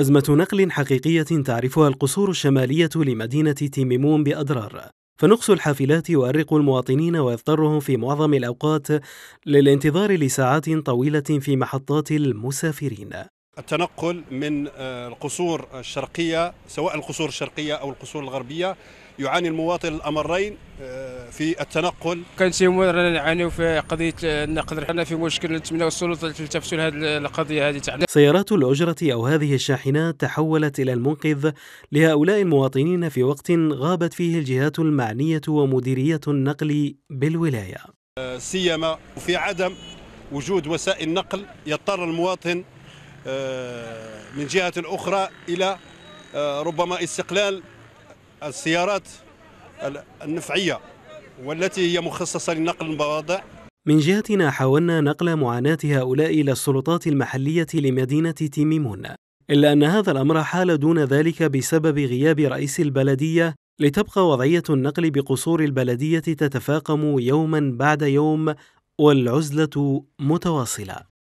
أزمة نقل حقيقية تعرفها القصور الشمالية لمدينة تيميمون بأضرار فنقص الحافلات يؤرق المواطنين ويضطرهم في معظم الأوقات للانتظار لساعات طويلة في محطات المسافرين التنقل من آه، القصور الشرقية سواء القصور الشرقية أو القصور الغربية يعاني المواطن الأمرين آه، في التنقل كنتيمون رانا نعانيو في قضيه النقد رحنا في مشكل نتمنى السلطه تلتفتوا لهذه القضيه هذه تاعنا سيارات الاجره او هذه الشاحنات تحولت الى المنقذ لهؤلاء المواطنين في وقت غابت فيه الجهات المعنيه ومديريه النقل بالولايه سيما في عدم وجود وسائل نقل يضطر المواطن آه، من جهة أخرى إلى آه، ربما استقلال السيارات النفعية والتي هي مخصصة لنقل المواضع من جهتنا حاولنا نقل معاناة هؤلاء إلى السلطات المحلية لمدينة تيميمون إلا أن هذا الأمر حال دون ذلك بسبب غياب رئيس البلدية لتبقى وضعية النقل بقصور البلدية تتفاقم يوما بعد يوم والعزلة متواصلة